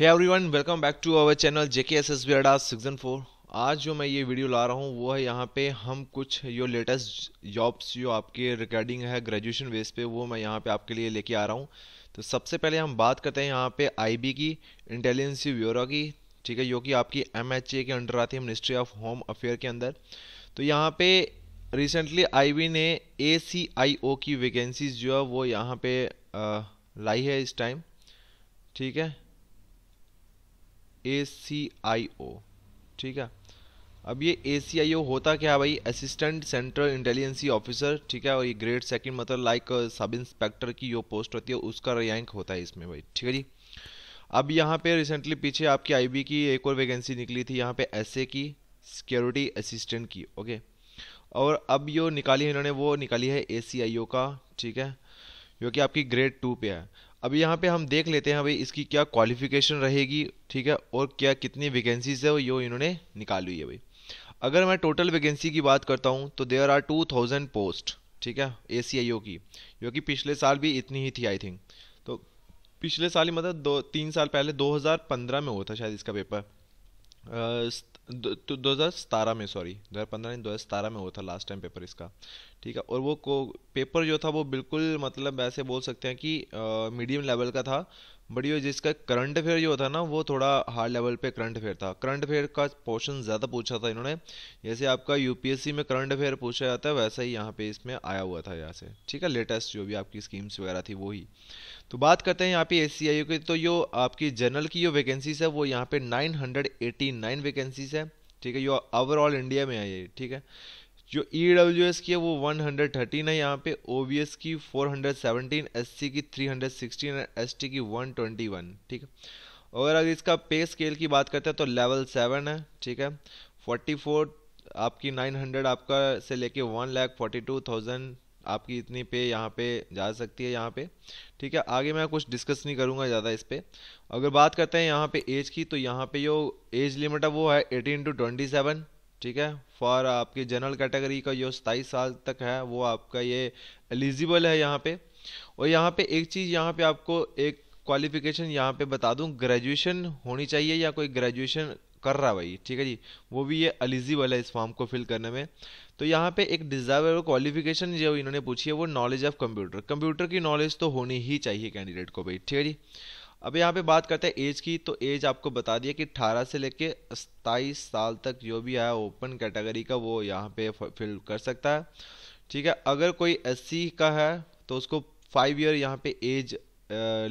है everyone welcome back to our channel JK S S B अडास season four आज जो मैं ये वीडियो ला रहा हूँ वो है यहाँ पे हम कुछ जो लेटेस्ट जॉब्स जो आपके रिकॉर्डिंग है ग्रेजुएशन बेस पे वो मैं यहाँ पे आपके लिए लेके आ रहा हूँ तो सबसे पहले हम बात करते हैं यहाँ पे आईबी की इंटेलिजेंसी ब्यूरो की ठीक है जो कि आपकी ए के अंडर आती है मिनिस्ट्री ऑफ होम अफेयर के अंदर तो यहाँ पे रिसेंटली बी ने ओ की वैकेंसीज जो है वो यहाँ पे आ, लाई है इस टाइम ठीक है ए सी आई ओ ठीक है अब ये ए सी आई ओ होता क्या भाई असिस्टेंट सेंट्रल इंटेलिजेंसी ऑफिसर ठीक है और ये ग्रेड सेकंड मतलब लाइक सब इंस्पेक्टर की जो पोस्ट होती है उसका रैंक होता है इसमें भाई ठीक है जी अब यहाँ पे रिसेंटली पीछे आपकी आईबी की एक और वैकेंसी निकली थी यहाँ पे एसए की सिक्योरिटी असिस्टेंट की ओके और अब जो निकाली है इन्होंने वो निकाली है ए का ठीक है जो कि आपकी ग्रेड टू पे है अब यहाँ पे हम देख लेते हैं भाई इसकी क्या क्वालिफिकेशन रहेगी ठीक है और क्या कितनी वैकेंसीज है यो इन्होंने निकाली है भाई अगर मैं टोटल वैकेंसी की बात करता हूँ तो there are two thousand post ठीक है ए सी आई की जो कि पिछले साल भी इतनी ही थी आई थिंक तो पिछले साल ही मतलब दो तीन साल पहले 2015 में हुआ था शायद इसका पेपर तो दो हज़ार सतारह में सॉरी दो हज़ार पंद्रह नहीं दो हज़ार सतारह में हुआ था लास्ट टाइम पेपर इसका ठीक है और वो को पेपर जो था वो बिल्कुल मतलब ऐसे बोल सकते हैं कि मीडियम लेवल का था बट ये जिसका करंट अफेयर जो था ना वो थोड़ा हार्ड लेवल पे करंट अफेयर था करंट अफेयर का पोर्शन ज़्यादा पूछा था इन्होंने जैसे आपका यूपीएससी में करंट अफेयर पूछा जाता है वैसा ही यहाँ पे इसमें आया हुआ था यहाँ से ठीक है लेटेस्ट जो भी आपकी स्कीम्स वगैरह थी वो ही तो बात करते हैं यहाँ पे एस की तो यो आपकी जनरल की जो वैकेंसीज है वो यहाँ पे 989 वैकेंसीज है ठीक है यो ओवरऑल इंडिया में आई है ठीक है जो ई डब्ल्यू एस की है वो 113 है यहाँ पे ओ एस की 417 एस सी की 316 हंड्रेड एस टी की 121 ठीक है और अगर इसका पे स्केल की बात करते हैं तो लेवल सेवन है ठीक है 44 आपकी 900 आपका से लेके one lakh forty two thousand आपकी इतनी पे यहाँ पे जा सकती है यहाँ पे ठीक है आगे मैं कुछ डिस्कस नहीं करूँगा ज़्यादा इस पर अगर बात करते हैं यहाँ पे एज की तो यहाँ पे जो एज लिमिट है वो है एटीन टू ट्वेंटी सेवन ठीक है फॉर आपके जनरल कैटेगरी का जो सताईस साल तक है वो आपका ये एलिजिबल है यहाँ पे और यहाँ पे एक चीज़ यहाँ पे आपको एक क्वालिफिकेशन यहाँ पे बता दूँ ग्रेजुएशन होनी चाहिए या कोई ग्रेजुएशन कर रहा है भाई ठीक है जी वो भी ये एलिजिबल है इस फॉर्म को फिल करने में तो यहाँ पे एक डिजायरेबल क्वालिफिकेशन जो इन्होंने पूछी है वो नॉलेज ऑफ कंप्यूटर कंप्यूटर की नॉलेज तो होनी ही चाहिए कैंडिडेट को भाई ठीक है जी अब यहाँ पे बात करते हैं एज की तो एज आपको बता दिया कि 18 से लेके सत्ताईस साल तक जो भी है ओपन कैटेगरी का वो यहाँ पे फिल कर सकता है ठीक है अगर कोई एस का है तो उसको फाइव ईयर यहाँ पे एज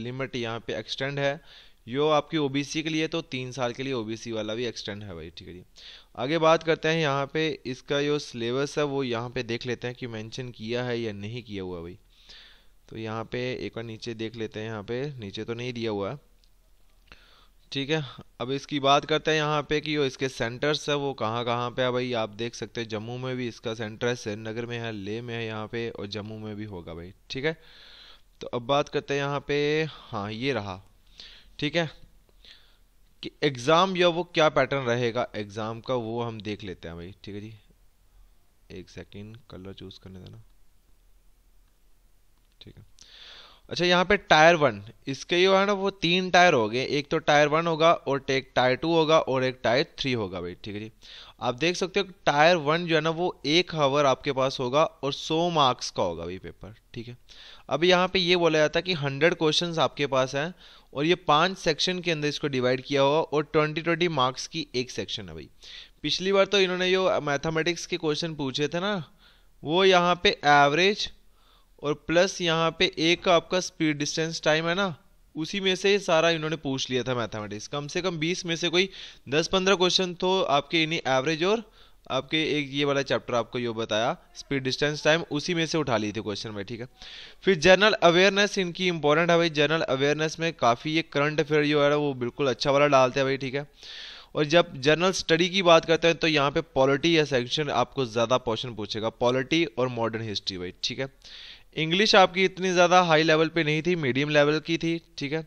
लिमिट यहाँ पे एक्सटेंड है यो आपकी ओबीसी के लिए तो तीन साल के लिए ओबीसी वाला भी एक्सटेंड है भाई ठीक है जी आगे बात करते हैं यहाँ पे इसका जो सिलेबस है वो यहाँ पे देख लेते हैं कि मेंशन किया है या नहीं किया हुआ भाई तो यहाँ पे एक बार नीचे देख लेते हैं यहाँ पे नीचे तो नहीं दिया हुआ है ठीक है अब इसकी बात करते हैं यहाँ पे कि जो इसके सेंटर्स है वो कहाँ कहाँ पे है भाई आप देख सकते हैं जम्मू में भी इसका सेंटर है श्रीनगर में है लेह में है यहाँ पे और जम्मू में भी होगा भाई ठीक है तो अब बात करते हैं यहाँ पे हाँ ये रहा ठीक है कि एग्ज़ाम या वो क्या पैटर्न रहेगा एग्ज़ाम का वो हम देख लेते हैं भाई ठीक है जी एक सेकेंड कलर चूज़ करने देना ठीक है अच्छा यहाँ पे टायर वन इसके जो है ना वो तीन टायर हो गए एक तो टायर वन होगा और एक टायर टू होगा और एक टायर थ्री होगा भाई ठीक है जी आप देख सकते हो टायर वन जो है ना वो एक हावर आपके पास होगा और सौ मार्क्स का होगा भाई पेपर ठीक है अब यहाँ पे ये बोला जाता है कि हंड्रेड क्वेश्चन आपके पास हैं और ये पांच सेक्शन के अंदर इसको डिवाइड किया हुआ और ट्वेंटी ट्वेंटी मार्क्स की एक सेक्शन है भाई पिछली बार तो इन्होंने जो मैथमेटिक्स के क्वेश्चन पूछे थे ना वो यहाँ पे एवरेज और प्लस यहाँ पे एक का आपका स्पीड डिस्टेंस टाइम है ना उसी में से सारा इन्होंने पूछ लिया था मैथमेटिक्स कम से कम बीस में से कोई दस पंद्रह क्वेश्चन तो आपके इन्हीं एवरेज और आपके एक ये वाला चैप्टर आपको ये बताया स्पीड डिस्टेंस टाइम उसी में से उठा ली थी क्वेश्चन में ठीक है फिर जनरल अवेयरनेस इनकी इंपॉर्टेंट है भाई जनरल अवेयरनेस में काफ़ी ये करंट अफेयर जो है वो बिल्कुल अच्छा वाला डालते हैं भाई ठीक है और जब जनरल स्टडी की बात करते हैं तो यहाँ पे पॉलिटी या सेक्शन आपको ज़्यादा क्वेश्चन पूछेगा पॉलिटी और मॉडर्न हिस्ट्री भाई ठीक है इंग्लिश आपकी इतनी ज़्यादा हाई लेवल पे नहीं थी मीडियम लेवल की थी ठीक है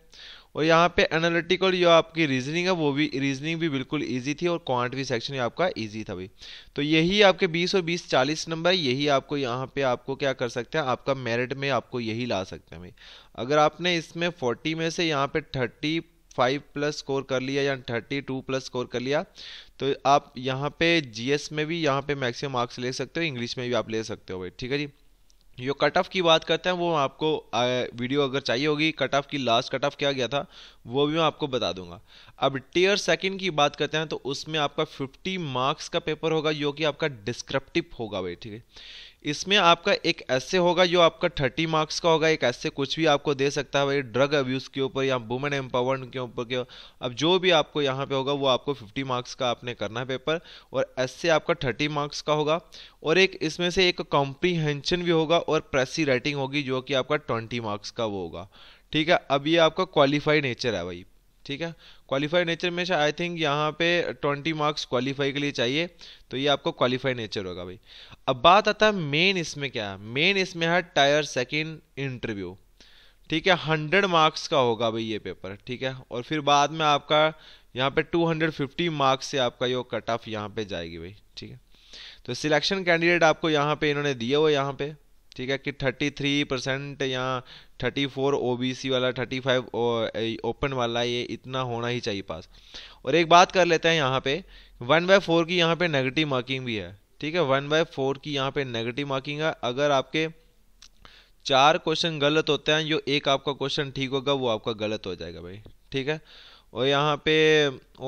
और यहाँ पे एनालिटिकल जो आपकी रीजनिंग है वो भी रीजनिंग भी बिल्कुल ईजी थी और क्वांट भी सेक्शन आपका ईजी था भाई तो यही आपके बीस और बीस चालीस नंबर यही आपको यहाँ पे आपको क्या कर सकते हैं आपका मेरिट में आपको यही ला सकते हैं भाई अगर आपने इसमें फोर्टी में से यहाँ पे थर्टी फाइव प्लस स्कोर कर लिया या थर्टी टू प्लस स्कोर कर लिया तो आप यहाँ पे जीएस में भी यहाँ पे मैक्सिमम मार्क्स ले सकते हो इंग्लिश में भी आप ले सकते हो भाई ठीक है जी जो कट ऑफ की बात करते हैं वो आपको वीडियो अगर चाहिए होगी कट ऑफ की लास्ट कट ऑफ क्या गया था वो भी मैं आपको बता दूंगा अब टीयर सेकंड की बात करते हैं तो उसमें आपका 50 मार्क्स का पेपर होगा जो कि आपका डिस्क्रिप्टिव होगा भाई ठीक है इसमें आपका एक ऐसे होगा जो आपका थर्टी मार्क्स का होगा एक ऐसे कुछ भी आपको दे सकता है भाई ड्रग अब्यूज़ के ऊपर या वुमेन एम्पावर्ड के ऊपर के अब जो भी आपको यहाँ पे होगा वो आपको फिफ्टी मार्क्स का आपने करना है पेपर और ऐसे आपका थर्टी मार्क्स का होगा और एक इसमें से एक कॉम्प्रीहेंशन भी होगा और प्रेसी राइटिंग होगी जो कि आपका ट्वेंटी मार्क्स का वो होगा ठीक है अब ये आपका क्वालिफाइड नेचर है भाई ठीक है क्वालिफाई नेचर में से आई थिंक यहाँ पे ट्वेंटी मार्क्स क्वालिफाई के लिए चाहिए तो ये आपको क्वालिफाई नेचर होगा भाई अब बात आता है मेन इसमें क्या है मेन इसमें है टायर सेकेंड इंटरव्यू ठीक है हंड्रेड मार्क्स का होगा भाई ये पेपर ठीक है और फिर बाद में आपका यहाँ पे टू हंड्रेड फिफ्टी मार्क्स से आपका ये कट ऑफ यहाँ पे जाएगी भाई ठीक है तो सिलेक्शन कैंडिडेट आपको यहाँ पे इन्होंने दिया हुआ यहाँ पे ठीक है कि 33 परसेंट या 34 ओबीसी वाला 35 ओपन वाला ये इतना होना ही चाहिए पास और एक बात कर लेते हैं यहाँ पे वन बाय फोर की यहाँ पे नेगेटिव मार्किंग भी है ठीक है वन बाय फोर की यहाँ पे नेगेटिव मार्किंग है अगर आपके चार क्वेश्चन गलत होते हैं जो एक आपका क्वेश्चन ठीक होगा वो आपका गलत हो जाएगा भाई ठीक है और यहाँ पे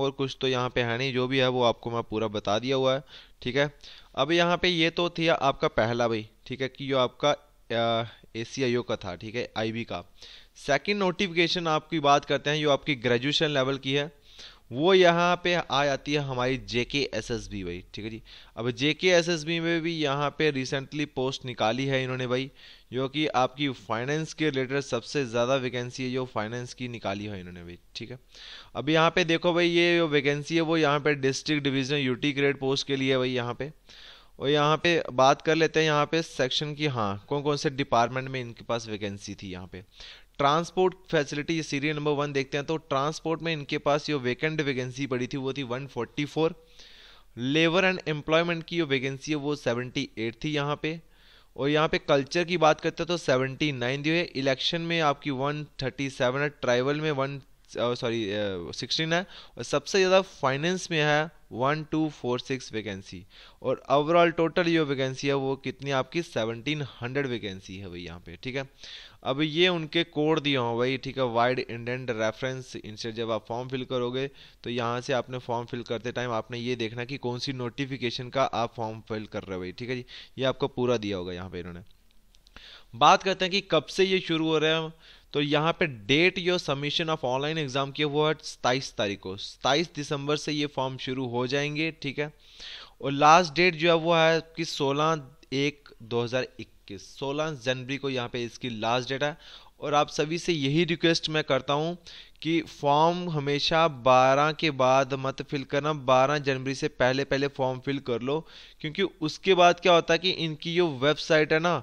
और कुछ तो यहाँ पे है नहीं जो भी है वो आपको मैं पूरा बता दिया हुआ है ठीक है अब यहाँ पे ये तो थी आपका पहला भाई ठीक है कि जो आपका ए सी का था ठीक है बी का सेकेंड नोटिफिकेशन आपकी बात करते हैं जो आपकी ग्रेजुएशन लेवल की है वो यहाँ पे आ जाती है हमारी जे के एस एस बी भाई ठीक है जी अब जे के एस एस बी में भी यहाँ पे रिसेंटली पोस्ट निकाली है इन्होंने भाई जो कि आपकी फाइनेंस के रिलेटेड सबसे ज़्यादा वैकेंसी है जो फाइनेंस की निकाली है इन्होंने भाई ठीक है अब यहाँ पे देखो भाई ये जो वैकेंसी है वो यहाँ पे district division UT grade post के लिए भाई यहाँ पे और यहाँ पे बात कर लेते हैं यहाँ पे सेक्शन की हाँ कौन कौन से डिपार्टमेंट में इनके पास वैकेंसी थी यहाँ पे transport facility serial number one देखते हैं तो ट्रांसपोर्ट में इनके पास जो वैकेंट वैकेंसी पड़ी थी वो थी वन लेबर एंड एम्प्लॉयमेंट की जो वैकेंसी है वो सेवेंटी थी यहाँ पे और यहाँ पे कल्चर की बात करते हैं तो 79 नाइन हुई इलेक्शन में आपकी 137 है ट्राइबल में वन सॉरी सिक्सटीन है और सबसे ज़्यादा फाइनेंस में है one two four six vacancy और ओवरऑल टोटल जो वैकेंसी है वो कितनी आपकी सेवनटीन हंड्रेड वैकेंसी है भाई यहाँ पे ठीक है अब ये उनके कोड दिए हों भाई ठीक है वाइड इंडेंट रेफरेंस इनसे जब आप फॉर्म फिल करोगे तो यहाँ से आपने फॉर्म फिल करते टाइम आपने ये देखना कि कौन सी नोटिफिकेशन का आप फॉर्म फिल कर रहे हो भाई ठीक है जी ये आपको पूरा दिया होगा यहाँ पर इन्होंने बात करते हैं कि कब से ये शुरू हो रहे हैं तो यहाँ पे date your submission of online exam की वो है सताईस तारीख को सताईस दिसंबर से ये फॉर्म शुरू हो जाएंगे ठीक है और लास्ट डेट जो है वो है कि सोलह एक 2021 सोलह जनवरी को यहाँ पे इसकी लास्ट डेट है और आप सभी से यही रिक्वेस्ट मैं करता हूँ कि फॉर्म हमेशा 12 के बाद मत फिल करना 12 जनवरी से पहले पहले फॉर्म फिल कर लो क्योंकि उसके बाद क्या होता है कि इनकी जो वेबसाइट है ना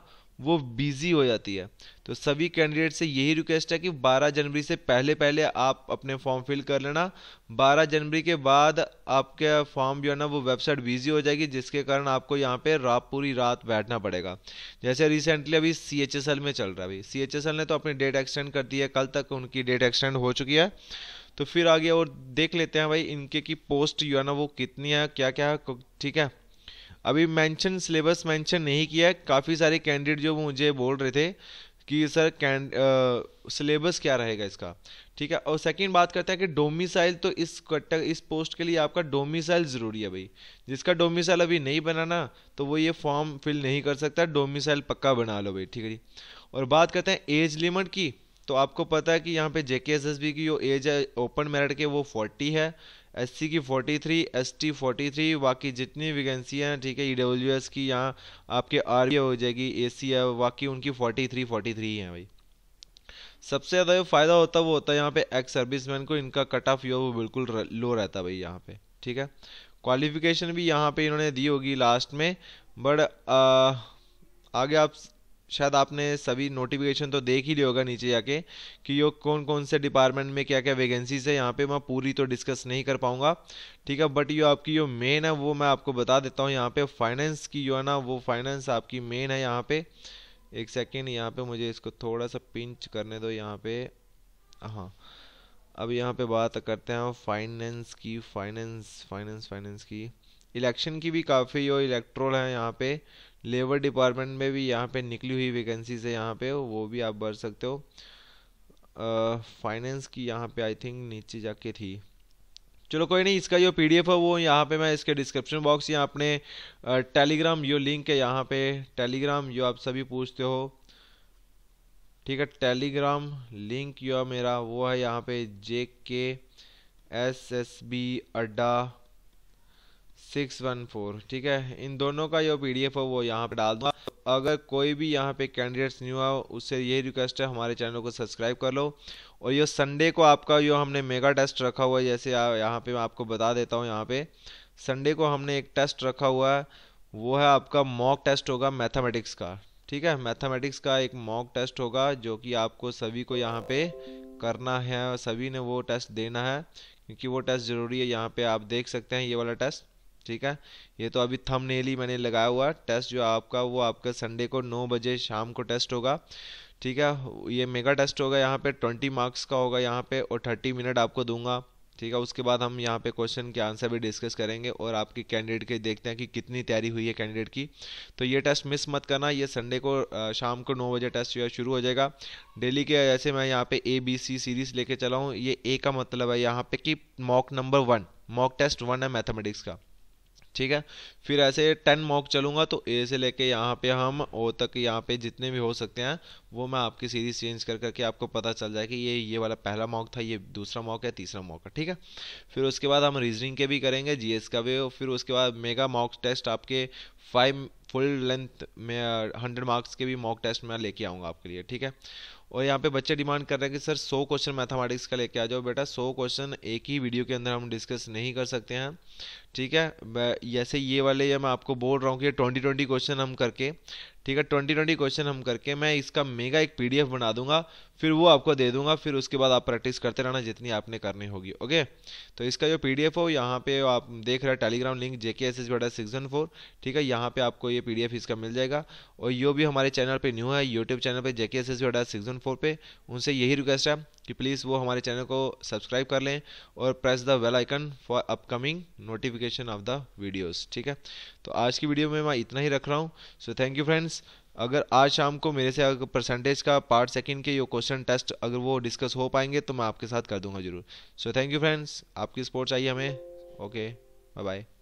वो बिजी हो जाती है तो सभी कैंडिडेट से यही रिक्वेस्ट है कि 12 जनवरी से पहले पहले आप अपने फॉर्म फिल कर लेना 12 जनवरी के बाद आपके फॉर्म जो है ना वो वेबसाइट बिजी हो जाएगी जिसके कारण आपको यहाँ पे रात पूरी रात बैठना पड़ेगा जैसे रिसेंटली अभी सी एच एस एल में चल रहा है अभी सी एच एस एल ने तो अपनी डेट एक्सटेंड कर दी है कल तक उनकी डेट एक्सटेंड हो चुकी है तो फिर आगे और देख लेते हैं भाई इनके की पोस्ट जो है ना वो कितनी है क्या क्या है ठीक है अभी मेंशन सिलेबस मेंशन नहीं किया काफ़ी सारे कैंडिडेट जो मुझे बोल रहे थे कि सर कैंड सिलेबस क्या रहेगा इसका ठीक है और सेकंड बात करते हैं कि डोमिसाइल तो इस कटक इस पोस्ट के लिए आपका डोमिसाइल ज़रूरी है भाई जिसका डोमिसाइल अभी नहीं बनाना तो वो ये फॉर्म फिल नहीं कर सकता डोमिसाइल पक्का बना लो भाई ठीक है जी और बात करते हैं एज लिमिट की तो आपको पता है कि यहाँ पे जे की जो एज है ओपन मेरिट के वो 40 है एस की 43, एस टी फोर्टी बाकी जितनी वैकेंसी हैं ठीक है ई e की यहाँ आपके आर हो जाएगी ए सी है बाकी उनकी 43, 43 है भाई सबसे ज़्यादा जो फ़ायदा होता है वो होता है यहाँ पे एक्स सर्विस मैन को इनका कट ऑफ जो वो बिल्कुल लो रहता है भाई यहाँ पे ठीक है क्वालिफिकेशन भी यहाँ पे इन्होंने दी होगी लास्ट में बट आगे आप शायद आपने सभी नोटिफिकेशन तो देख ही लिया होगा नीचे जाके कि यो कौन कौन से डिपार्टमेंट में क्या क्या वैकेंसीज है यहाँ पे मैं पूरी तो डिस्कस नहीं कर पाऊंगा ठीक है बट यो आपकी जो मेन है वो मैं आपको बता देता हूँ यहाँ पे फाइनेंस की जो है ना वो फाइनेंस आपकी मेन है यहाँ पे एक सेकेंड यहाँ पे मुझे इसको थोड़ा सा पिंच करने दो यहाँ पे हाँ अब यहाँ पे बात करते हैं फाइनेंस की फाइनेंस फाइनेंस फाइनेंस की इलेक्शन की भी काफ़ी यो इलेक्ट्रोल है यहाँ पे लेबर डिपार्टमेंट में भी यहाँ पे निकली हुई वैकेंसीज है यहाँ पे वो भी आप भर सकते हो फाइनेंस uh, की यहाँ पे आई थिंक नीचे जाके थी चलो कोई नहीं इसका जो पीडीएफ है वो यहाँ पे मैं इसके डिस्क्रिप्शन बॉक्स या अपने टेलीग्राम यो लिंक है यहाँ पे टेलीग्राम जो आप सभी पूछते हो ठीक है टेलीग्राम लिंक जो मेरा वो है यहाँ पे J K S S B Adda six one four ठीक है इन दोनों का जो पीडीएफ है वो यहाँ पे डाल दूँगा अगर कोई भी यहाँ पे कैंडिडेट्स न्यू आओ उससे यही रिक्वेस्ट है हमारे चैनल को सब्सक्राइब कर लो और ये संडे को आपका जो हमने मेगा टेस्ट रखा हुआ है जैसे यहाँ पे मैं आपको बता देता हूँ यहाँ पे संडे को हमने एक टेस्ट रखा हुआ है वो है आपका मॉक टेस्ट होगा मैथमेटिक्स का ठीक है मैथमेटिक्स का एक मॉक टेस्ट होगा जो कि आपको सभी को यहाँ पे करना है सभी ने वो टेस्ट देना है क्योंकि वो टेस्ट ज़रूरी है यहाँ पे आप देख सकते हैं ये वाला टेस्ट ठीक है ये तो अभी थंबनेल ही मैंने लगाया हुआ टेस्ट जो आपका वो आपका संडे को नौ बजे शाम को टेस्ट होगा ठीक है ये मेगा टेस्ट होगा यहाँ पे ट्वेंटी मार्क्स का होगा यहाँ पे और थर्टी मिनट आपको दूंगा ठीक है उसके बाद हम यहाँ पे क्वेश्चन के आंसर भी डिस्कस करेंगे और आपके कैंडिडेट के देखते हैं कि कितनी तैयारी हुई है कैंडिडेट की तो ये टेस्ट मिस मत करना ये संडे को शाम को नौ बजे टेस्ट जो है शुरू हो जाएगा डेली के जैसे मैं यहाँ पे ए बी सी सीरीज़ लेके चला हूँ ये ए का मतलब है यहाँ पे कि mock number one mock test one है मैथमेटिक्स का ठीक है फिर ऐसे टेन मॉक चलूंगा तो ए से लेके यहाँ पे हम ओ तक यहाँ पे जितने भी हो सकते हैं वो मैं आपकी सीरीज चेंज कर करके आपको पता चल जाए कि ये ये वाला पहला मॉक था ये दूसरा मॉक है तीसरा मॉक है ठीक है फिर उसके बाद हम रीजनिंग के भी करेंगे जीएस का भी फिर उसके बाद मेगा मॉक टेस्ट आपके फाइव फुल लेंथ में हंड्रेड मार्क्स के भी मॉक टेस्ट मैं लेके आऊँगा आपके लिए ठीक है और यहाँ पे बच्चे डिमांड कर रहे हैं कि सर सौ क्वेश्चन मैथमेटिक्स का लेके आ जाओ बेटा सौ क्वेश्चन एक ही वीडियो के अंदर हम डिस्कस नहीं कर सकते हैं ठीक है जैसे ये वाले ये मैं आपको बोल रहा हूँ कि ट्वेंटी ट्वेंटी क्वेश्चन हम करके ठीक है ट्वेंटी ट्वेंटी क्वेश्चन हम करके मैं इसका मेगा एक पीडीएफ बना दूंगा फिर वो आपको दे दूंगा फिर उसके बाद आप प्रैक्टिस करते रहना जितनी आपने करनी होगी ओके तो इसका जो पीडीएफ हो यहाँ पे आप देख रहे हैं Telegram link JK S S बेटा सिक्स वन फोर ठीक है यहाँ पे आपको ये पीडीएफ इसका मिल जाएगा और यो भी हमारे चैनल पर न्यू है यूट्यूब चैनल पर जेके एस एस बेटा सिक्स वन फोर पे उनसे यही रिक्वेस्ट है कि प्लीज़ वो हमारे चैनल को सब्सक्राइब कर लें और press the bell icon for upcoming notification of the videos ठीक है तो आज की वीडियो में मैं इतना ही रख रहा हूँ सो थैंक यू फ्रेंड्स अगर आज शाम को मेरे से अगर परसेंटेज का पार्ट सेकंड के यो क्वेश्चन टेस्ट अगर वो डिस्कस हो पाएंगे तो मैं आपके साथ कर दूंगा जरूर सो थैंक यू फ्रेंड्स आपकी सपोर्ट चाहिए हमें ओके बाय बाय